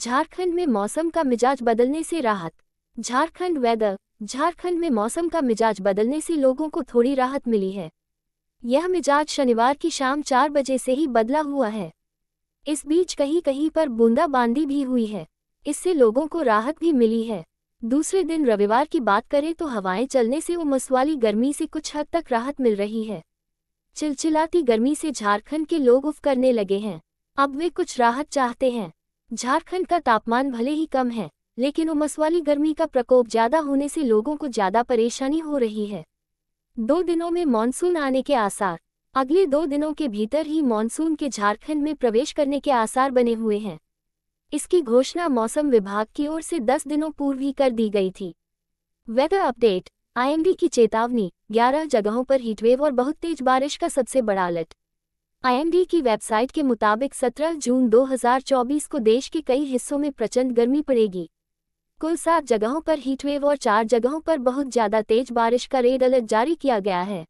झारखंड में मौसम का मिजाज बदलने से राहत झारखंड वेदर झारखंड में मौसम का मिजाज बदलने से लोगों को थोड़ी राहत मिली है यह मिजाज शनिवार की शाम चार बजे से ही बदला हुआ है इस बीच कहीं कहीं पर बूंदाबांदी भी हुई है इससे लोगों को राहत भी मिली है दूसरे दिन रविवार की बात करें तो हवाएं चलने से उमस वाली गर्मी से कुछ हद तक राहत मिल रही है चिलचिलाती गर्मी से झारखंड के लोग उफ करने लगे हैं अब वे कुछ राहत चाहते हैं झारखंड का तापमान भले ही कम है लेकिन उमस वाली गर्मी का प्रकोप ज्यादा होने से लोगों को ज्यादा परेशानी हो रही है दो दिनों में मानसून आने के आसार अगले दो दिनों के भीतर ही मानसून के झारखंड में प्रवेश करने के आसार बने हुए हैं इसकी घोषणा मौसम विभाग की ओर से 10 दिनों पूर्व ही कर दी गई थी वेदर अपडेट आईएमडी की चेतावनी 11 जगहों पर हीटवेव और बहुत तेज बारिश का सबसे बड़ा अलर्ट आईएमडी की वेबसाइट के मुताबिक 17 जून 2024 को देश के कई हिस्सों में प्रचंड गर्मी पड़ेगी कुल सात जगहों पर हीटवेव और चार जगहों पर बहुत ज्यादा तेज बारिश का रेड अलर्ट जारी किया गया है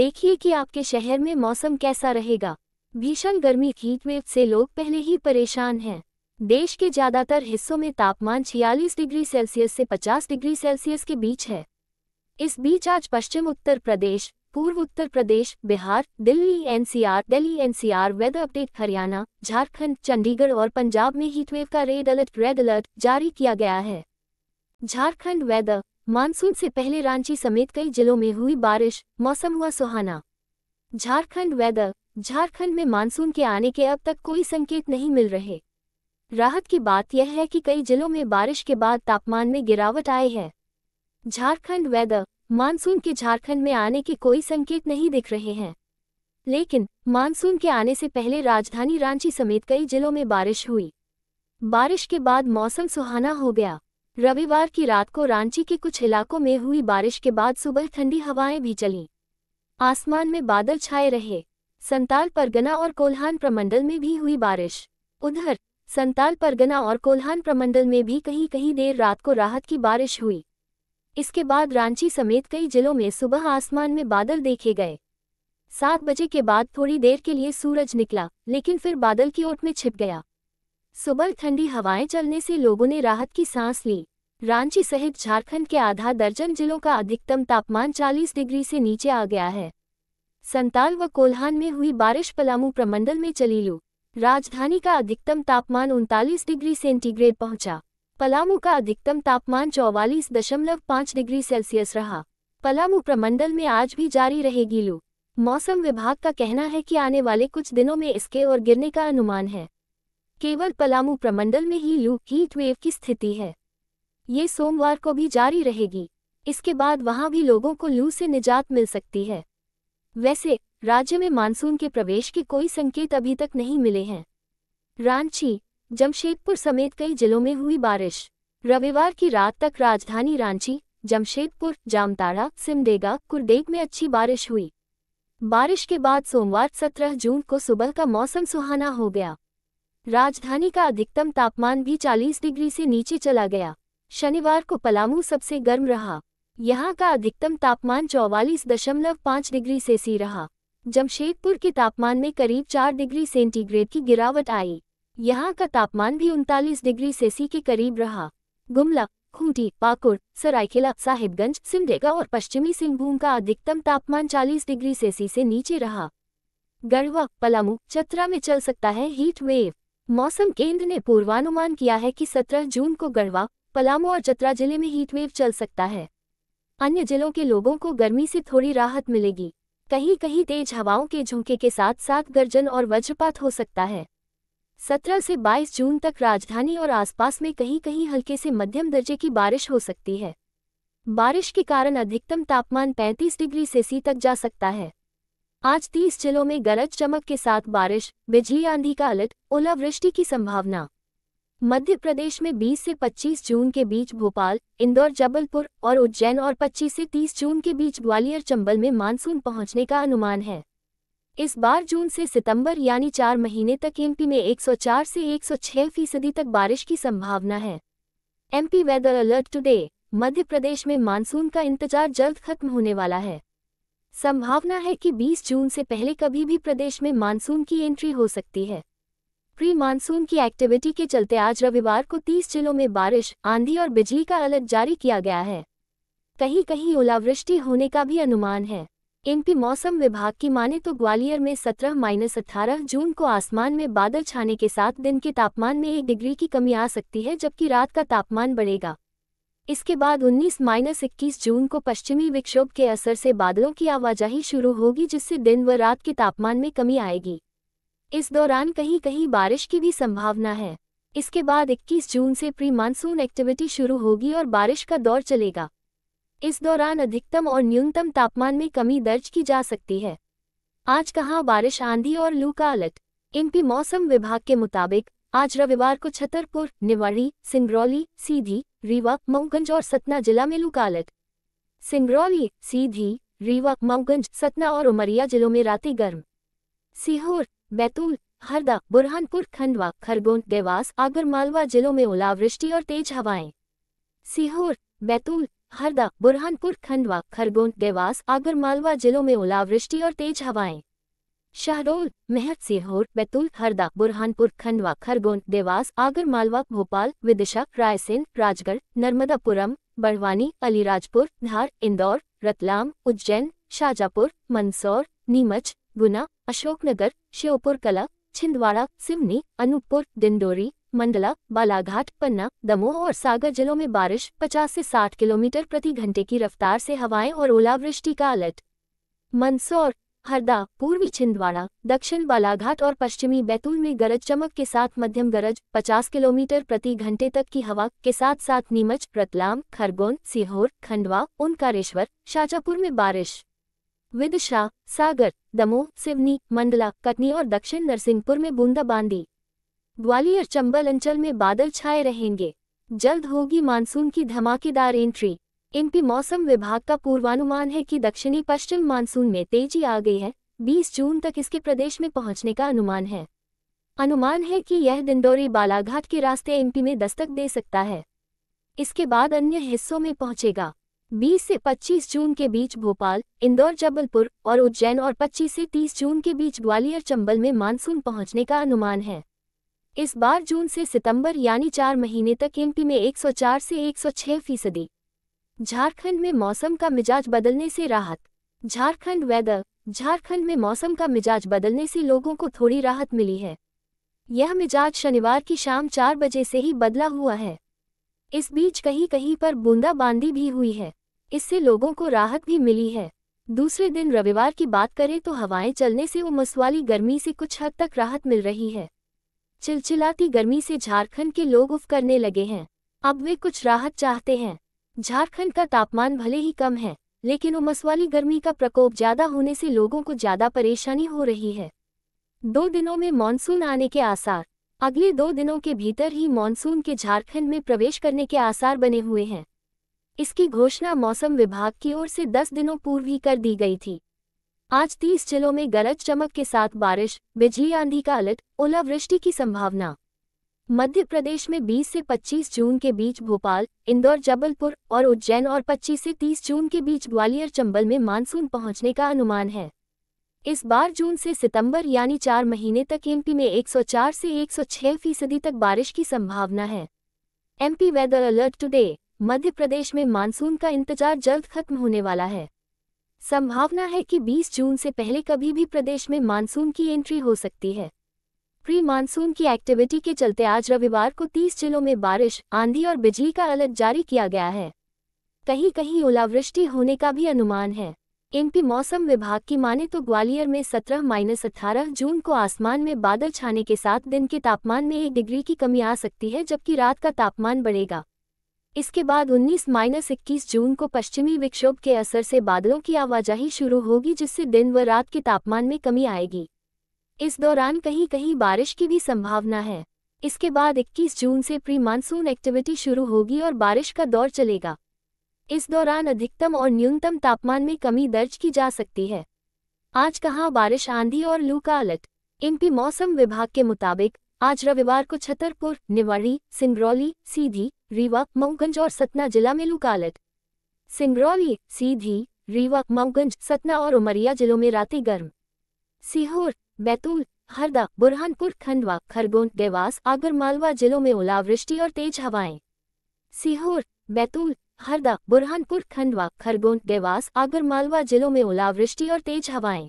देखिए कि आपके शहर में मौसम कैसा रहेगा भीषण गर्मी हीटवेव से लोग पहले ही परेशान हैं देश के ज्यादातर हिस्सों में तापमान छियालीस डिग्री सेल्सियस से 50 डिग्री सेल्सियस के बीच है इस बीच आज पश्चिम उत्तर प्रदेश पूर्व Uttar Pradesh Bihar Delhi NCR Delhi NCR weather update Haryana Jharkhand Chandigarh और पंजाब में हीटवेव का रेड अलर्ट रेड अलर्ट जारी किया गया है झारखंड वेदर मानसून से पहले रांची समेत कई जिलों में हुई बारिश मौसम हुआ सुहाना झारखंड वेदर झारखंड में मानसून के आने के अब तक कोई संकेत नहीं मिल रहे राहत की बात यह है कि कई जिलों में बारिश के बाद तापमान में गिरावट आई है झारखंड वेदर मानसून के झारखंड में आने के कोई संकेत नहीं दिख रहे हैं लेकिन मानसून के आने से पहले राजधानी रांची समेत कई जिलों में बारिश हुई बारिश के बाद मौसम सुहाना हो गया रविवार की रात को रांची के कुछ इलाकों में हुई बारिश के बाद सुबह ठंडी हवाएं भी चलीं आसमान में बादल छाए रहे संताल परगना और कोल्हान प्रमंडल में भी हुई बारिश उधर संताल परगना और कोल्हान प्रमंडल में भी कहीं कहीं देर रात को राहत की बारिश हुई इसके बाद रांची समेत कई जिलों में सुबह आसमान में बादल देखे गए सात बजे के बाद थोड़ी देर के लिए सूरज निकला लेकिन फिर बादल की ओट में छिप गया सुबह ठंडी हवाएं चलने से लोगों ने राहत की सांस ली रांची सहित झारखंड के आधा दर्जन जिलों का अधिकतम तापमान 40 डिग्री से नीचे आ गया है संताल व कोल्हान में हुई बारिश पलामू प्रमंडल में चली लू राजधानी का अधिकतम तापमान उनतालीस डिग्री सेंटीग्रेड पहुंचा पलामू का अधिकतम तापमान चौवालीस दशमलव पाँच डिग्री सेल्सियस रहा पलामू प्रमंडल में आज भी जारी रहेगी लू मौसम विभाग का कहना है कि आने वाले कुछ दिनों में इसके और गिरने का अनुमान है केवल पलामू प्रमंडल में ही लू हीट वेव की स्थिति है ये सोमवार को भी जारी रहेगी इसके बाद वहां भी लोगों को लू से निजात मिल सकती है वैसे राज्य में मानसून के प्रवेश के कोई संकेत अभी तक नहीं मिले हैं रांची जमशेदपुर समेत कई जिलों में हुई बारिश रविवार की रात तक राजधानी रांची जमशेदपुर जामताड़ा सिमडेगा कुरडेग में अच्छी बारिश हुई बारिश के बाद सोमवार 17 जून को सुबह का मौसम सुहाना हो गया राजधानी का अधिकतम तापमान भी 40 डिग्री से नीचे चला गया शनिवार को पलामू सबसे गर्म रहा यहाँ का अधिकतम तापमान चौवालीस दशमलव पाँच डिग्री सेसी रहा जमशेदपुर के तापमान में करीब चार डिग्री सेंटीग्रेड की गिरावट आई यहाँ का तापमान भी उनतालीस डिग्री सेसी के करीब रहा गुमला खूंटी पाकुड़ सरायकेला साहिबगंज सिमडेगा और पश्चिमी सिंहभूम का अधिकतम तापमान 40 डिग्री सेसी से नीचे रहा गढ़वा पलामू चतरा में चल सकता है हीट वेव मौसम केंद्र ने पूर्वानुमान किया है कि 17 जून को गढ़वा पलामू और चतरा जिले में हीट वेव चल सकता है अन्य जिलों के लोगों को गर्मी से थोड़ी राहत मिलेगी कहीं कहीं तेज हवाओं के झोंके के साथ साथ गर्जन और वज्रपात हो सकता है 17 से 22 जून तक राजधानी और आसपास में कहीं कहीं हल्के से मध्यम दर्जे की बारिश हो सकती है बारिश के कारण अधिकतम तापमान 35 डिग्री सी तक जा सकता है आज 30 जिलों में गरज चमक के साथ बारिश बिजली आंधी का अलर्ट ओलावृष्टि की संभावना मध्य प्रदेश में 20 से 25 जून के बीच भोपाल इंदौर जबलपुर और उज्जैन और 25 से 30 जून के बीच ग्वालियर चंबल में मानसून पहुंचने का अनुमान है इस बार जून से सितंबर यानी चार महीने तक एमपी में 104 से 106 फीसदी तक बारिश की संभावना है MP weather alert today Madhya Pradesh में मानसून का इंतजार जल्द खत्म होने वाला है संभावना है कि 20 जून से पहले कभी भी प्रदेश में मानसून की एंट्री हो सकती है प्री मानसून की एक्टिविटी के चलते आज रविवार को 30 जिलों में बारिश आंधी और बिजली का अलर्ट जारी किया गया है कहीं कहीं ओलावृष्टि होने का भी अनुमान है एमपी मौसम विभाग की माने तो ग्वालियर में 17 माइनस अठारह जून को आसमान में बादल छाने के साथ दिन के तापमान में एक डिग्री की कमी आ सकती है जबकि रात का तापमान बढ़ेगा इसके बाद 19 माइनस इक्कीस जून को पश्चिमी विक्षोभ के असर से बादलों की आवाजाही शुरू होगी जिससे दिन व रात के तापमान में कमी आएगी इस दौरान कहीं कहीं बारिश की भी संभावना है इसके बाद 21 जून से प्री मानसून एक्टिविटी शुरू होगी और बारिश का दौर चलेगा इस दौरान अधिकतम और न्यूनतम तापमान में कमी दर्ज की जा सकती है आज कहाँ बारिश आंधी और लू का अलर्ट एमपी मौसम विभाग के मुताबिक आज रविवार को छतरपुर निवाड़ी सिंगरौली सीधी रीवा मऊगंज और सतना जिला में लू का अलर्ट सिंगरौली सीधी रीवा मऊगंज सतना और उमरिया जिलों में रातें गर्म सीहोर बैतूल हरदा बुरहानपुर खंडवा खरगोन देवास आगरमालवा जिलों में ओलावृष्टि और तेज हवाएं सीहोर बैतूल हरदा बुरहानपुर खंडवा खरगोन देवास आगरमालवा जिलों में ओलावृष्टि और तेज हवाएं शहडोल मेहत सीहोर बैतूल हरदा बुरहानपुर खंडवा खरगोन देवास आगरमालवा भोपाल विदिशा रायसेन राजगढ़ नर्मदापुरम बड़वानी अलीराजपुर धार इंदौर रतलाम उज्जैन शाजापुर मंदसौर नीमच गुना अशोकनगर श्योपुर कला छिंदवाड़ा सिवनी अनूपपुर डिंडोरी मंडला बालाघाट पन्ना दमोह और सागर जिलों में बारिश 50 से 60 किलोमीटर प्रति घंटे की रफ्तार से हवाएं और ओलावृष्टि का अलर्ट मंदसौर हरदा पूर्वी छिंदवाड़ा दक्षिण बालाघाट और पश्चिमी बैतूल में गरज चमक के साथ मध्यम गरज 50 किलोमीटर प्रति घंटे तक की हवा के साथ साथ नीमच रतलाम खरगोन सीहोर खंडवा ओंकारेश्वर शाजापुर में बारिश विदिशा सागर दमोह सिवनी मंडला कटनी और दक्षिण नरसिंहपुर में बूंदाबांदी ग्वालियर चंबल अंचल में बादल छाए रहेंगे जल्द होगी मानसून की धमाकेदार एंट्री एमपी मौसम विभाग का पूर्वानुमान है कि दक्षिणी पश्चिम मानसून में तेजी आ गई है 20 जून तक इसके प्रदेश में पहुंचने का अनुमान है अनुमान है कि यह दिंडोरी बालाघाट के रास्ते एमपी में दस्तक दे सकता है इसके बाद अन्य हिस्सों में पहुंचेगा 20 से 25 जून के बीच भोपाल इंदौर जबलपुर और उज्जैन और 25 से 30 जून के बीच ग्वालियर चंबल में मानसून पहुंचने का अनुमान है इस बार जून से सितंबर यानी चार महीने तक एमपी में 104 से 106 फीसदी झारखंड में मौसम का मिजाज बदलने से राहत झारखंड वेदर झारखंड में मौसम का मिजाज बदलने से लोगों को थोड़ी राहत मिली है यह मिजाज शनिवार की शाम चार बजे से ही बदला हुआ है इस बीच कहीं कहीं पर बूंदाबांदी भी हुई है इससे लोगों को राहत भी मिली है दूसरे दिन रविवार की बात करें तो हवाएं चलने से उमस वाली गर्मी से कुछ हद तक राहत मिल रही है चिलचिलाती गर्मी से झारखंड के लोग उफ करने लगे हैं अब वे कुछ राहत चाहते हैं झारखंड का तापमान भले ही कम है लेकिन उमस वाली गर्मी का प्रकोप ज्यादा होने से लोगों को ज्यादा परेशानी हो रही है दो दिनों में मानसून आने के आसार अगले दो दिनों के भीतर ही मानसून के झारखंड में प्रवेश करने के आसार बने हुए हैं इसकी घोषणा मौसम विभाग की ओर से दस दिनों पूर्व ही कर दी गई थी आज 30 जिलों में गरज चमक के साथ बारिश बिजली आंधी का अलर्ट ओलावृष्टि की संभावना मध्य प्रदेश में 20 से 25 जून के बीच भोपाल इंदौर जबलपुर और उज्जैन और 25 से 30 जून के बीच ग्वालियर चंबल में मानसून पहुंचने का अनुमान है इस बार जून से सितंबर यानी चार महीने तक एमपी में 104 से 106 फीसदी तक बारिश की संभावना है MP weather alert today Madhya Pradesh में मानसून का इंतजार जल्द खत्म होने वाला है संभावना है कि 20 जून से पहले कभी भी प्रदेश में मानसून की एंट्री हो सकती है प्री मानसून की एक्टिविटी के चलते आज रविवार को 30 जिलों में बारिश आंधी और बिजली का अलर्ट जारी किया गया है कहीं कहीं ओलावृष्टि होने का भी अनुमान है एमपी मौसम विभाग की माने तो ग्वालियर में 17 माइनस अठारह जून को आसमान में बादल छाने के साथ दिन के तापमान में एक डिग्री की कमी आ सकती है जबकि रात का तापमान बढ़ेगा इसके बाद 19 माइनस इक्कीस जून को पश्चिमी विक्षोभ के असर से बादलों की आवाजाही शुरू होगी जिससे दिन व रात के तापमान में कमी आएगी इस दौरान कहीं कहीं बारिश की भी संभावना है इसके बाद 21 जून से प्री मानसून एक्टिविटी शुरू होगी और बारिश का दौर चलेगा इस दौरान अधिकतम और न्यूनतम तापमान में कमी दर्ज की जा सकती है आज कहाँ बारिश आंधी और लू का अलर्ट एमपी मौसम विभाग के मुताबिक आज रविवार को छतरपुर निवाड़ी सिंगरौली सीधी रीवा मऊगंज और सतना जिला में लू कालट सिंगरौली सीधी रीवा मऊगंज सतना और उमरिया जिलों में रातें गर्म सीहोर बैतूल हरदा बुरहानपुर खंडवा खरगोन देवास आगर मालवा जिलों में ओलावृष्टि और तेज हवाएं सीहोर बैतूल हरदा बुरहानपुर खंडवा खरगोन देवास आगर मालवा जिलों में ओलावृष्टि और तेज हवाएं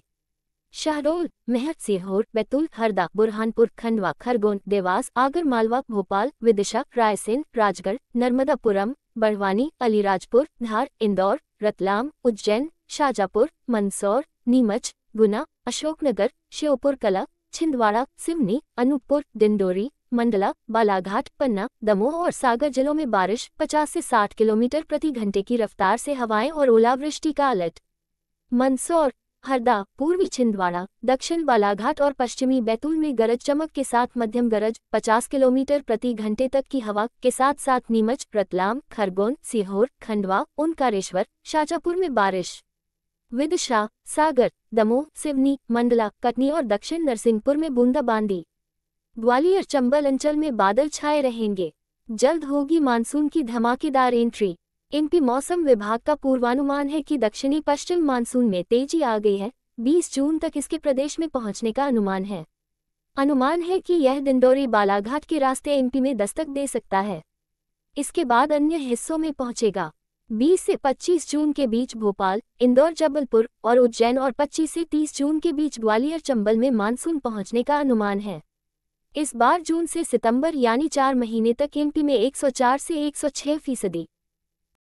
शाहडोल मेहर सीहोर बैतूल हरदा बुरहानपुर खंडवा खरगोन देवास आगर मालवा भोपाल विदिशा रायसेन राजगढ़ नर्मदापुरम बड़वानी अलीराजपुर धार इंदौर रतलाम उज्जैन शाजापुर मंदसौर नीमच गुना अशोकनगर श्योपुर कला छिंदवाड़ा सिवनी अनूपपुर डिंडोरी मंडला बालाघाट पन्ना दमोह और सागर जिलों में बारिश 50 से 60 किलोमीटर प्रति घंटे की रफ्तार से हवाएं और ओलावृष्टि का अलर्ट मंदसौर हरदा पूर्वी छिंदवाड़ा दक्षिण बालाघाट और पश्चिमी बैतूल में गरज चमक के साथ मध्यम गरज 50 किलोमीटर प्रति घंटे तक की हवा के साथ साथ नीमच रतलाम खरगोन सीहोर खंडवा ओंकारेश्वर शाजापुर में बारिश विदिशा सागर दमोह सिवनी मंडला कटनी और दक्षिण नरसिंहपुर में बूंदाबांदी ग्वालियर चंबल अंचल में बादल छाए रहेंगे जल्द होगी मानसून की धमाकेदार एंट्री एमपी मौसम विभाग का पूर्वानुमान है कि दक्षिणी पश्चिम मानसून में तेजी आ गई है 20 जून तक इसके प्रदेश में पहुंचने का अनुमान है अनुमान है कि यह दिंडोरी बालाघाट के रास्ते एमपी में दस्तक दे सकता है इसके बाद अन्य हिस्सों में पहुंचेगा 20 से 25 जून के बीच भोपाल इंदौर जबलपुर और उज्जैन और 25 से 30 जून के बीच ग्वालियर चंबल में मानसून पहुंचने का अनुमान है इस बार जून से सितंबर यानी चार महीने तक एमपी में 104 से 106 फीसदी